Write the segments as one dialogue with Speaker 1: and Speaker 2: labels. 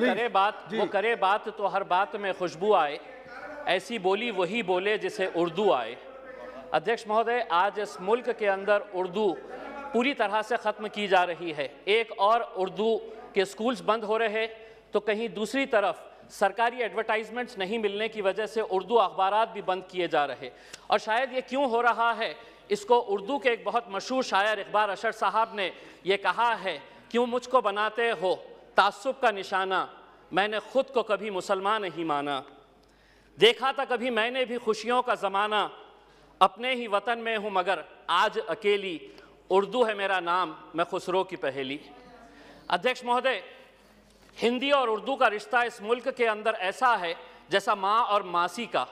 Speaker 1: करे बात वो करे बात तो हर बात में खुशबू आए ऐसी बोली वही बोले जिसे उर्दू आए अध्यक्ष महोदय आज इस मुल्क के अंदर उर्दू पूरी तरह से ख़त्म की जा रही है एक और उर्दू के स्कूल्स बंद हो रहे हैं तो कहीं दूसरी तरफ सरकारी एडवर्टाइजमेंट्स नहीं मिलने की वजह से उर्दू अखबार भी बंद किए जा रहे और शायद ये क्यों हो रहा है इसको उर्दू के एक बहुत मशहूर शायर इकबार अशर साहब ने यह कहा है क्यों मुझको बनाते हो तासुब का निशाना मैंने ख़ुद को कभी मुसलमान नहीं माना देखा था कभी मैंने भी खुशियों का ज़माना अपने ही वतन में हूँ मगर आज अकेली उर्दू है मेरा नाम मैं खुसरो की पहेली अध्यक्ष महोदय हिंदी और उर्दू का रिश्ता इस मुल्क के अंदर ऐसा है जैसा माँ और मासी का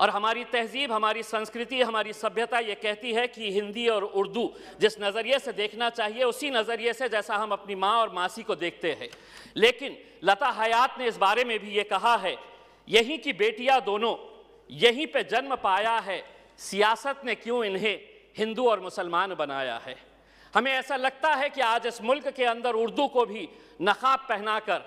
Speaker 1: और हमारी तहजीब हमारी संस्कृति हमारी सभ्यता ये कहती है कि हिंदी और उर्दू जिस नज़रिए से देखना चाहिए उसी नज़रिए से जैसा हम अपनी माँ और मासी को देखते हैं लेकिन लता हयात ने इस बारे में भी ये कहा है यहीं की बेटियाँ दोनों यहीं पे जन्म पाया है सियासत ने क्यों इन्हें हिंदू और मुसलमान बनाया है हमें ऐसा लगता है कि आज इस मुल्क के अंदर उर्दू को भी नकाब पहनाकर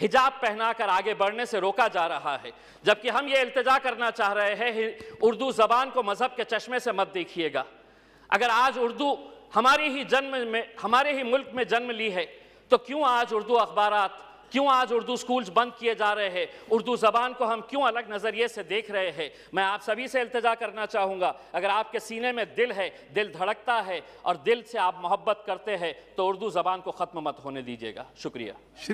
Speaker 1: हिजाब पहनाकर आगे बढ़ने से रोका जा रहा है जबकि हम ये अल्तजा करना चाह रहे हैं उर्दू ज़बान को मज़हब के चश्मे से मत देखिएगा अगर आज उर्दू हमारे ही जन्म में हमारे ही मुल्क में जन्म ली है तो क्यों आज उर्दू अखबार क्यों आज उर्दू स्कूल्स बंद किए जा रहे हैं उर्दू ज़बान को हम क्यों अलग नज़रिए से देख रहे हैं मैं आप सभी से अल्तजा करना चाहूँगा अगर आपके सीने में दिल है दिल धड़कता है और दिल से आप मोहब्बत करते हैं तो उर्दू ज़बान को ख़त्म मत होने दीजिएगा शुक्रिया